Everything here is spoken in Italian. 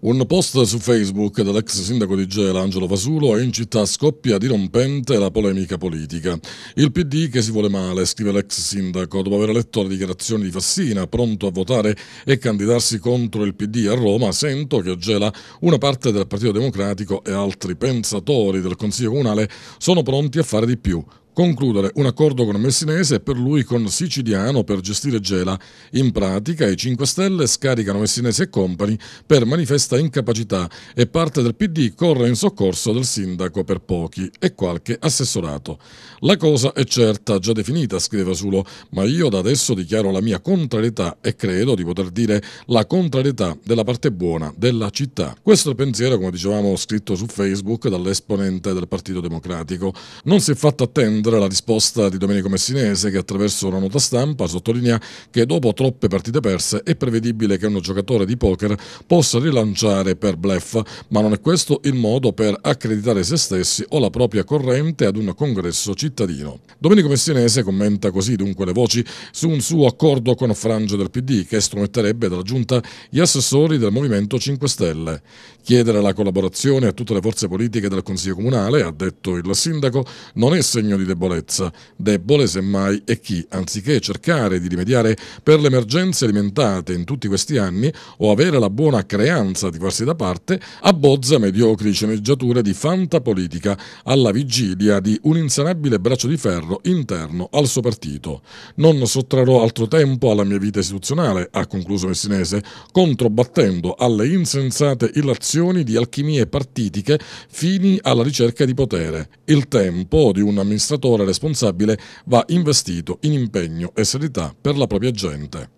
Un post su Facebook dell'ex sindaco di Gela, Angelo Fasulo, e in città scoppia dirompente la polemica politica. Il PD che si vuole male, scrive l'ex sindaco, dopo aver letto le dichiarazioni di Fassina, pronto a votare e candidarsi contro il PD a Roma, sento che a Gela una parte del Partito Democratico e altri pensatori del Consiglio Comunale sono pronti a fare di più concludere un accordo con Messinese e per lui con Siciliano per gestire Gela. In pratica i 5 Stelle scaricano Messinese e Company per manifesta incapacità e parte del PD corre in soccorso del sindaco per pochi e qualche assessorato. La cosa è certa, già definita, scrive Sulo, ma io da adesso dichiaro la mia contrarietà e credo di poter dire la contrarietà della parte buona della città. Questo è il pensiero, come dicevamo, scritto su Facebook dall'esponente del Partito Democratico. Non si è fatto attendere riprendere la risposta di Domenico Messinese che attraverso una nota stampa sottolinea che dopo troppe partite perse è prevedibile che un giocatore di poker possa rilanciare per bluff, ma non è questo il modo per accreditare se stessi o la propria corrente ad un congresso cittadino. Domenico Messinese commenta così dunque le voci su un suo accordo con frange del PD che estrometterebbe dalla giunta gli assessori del Movimento 5 Stelle. Chiedere la collaborazione a tutte le forze politiche del Consiglio Comunale, ha detto il sindaco, non è segno di debolezza debolezza. Debole semmai è chi, anziché cercare di rimediare per le emergenze alimentate in tutti questi anni o avere la buona creanza di farsi da parte, abbozza mediocri sceneggiature di fantapolitica alla vigilia di un insanabile braccio di ferro interno al suo partito. Non sottrarrò altro tempo alla mia vita istituzionale, ha concluso Messinese, controbattendo alle insensate illazioni di alchimie partitiche fini alla ricerca di potere. Il tempo di un amministratore amministratore responsabile va investito in impegno e serietà per la propria gente.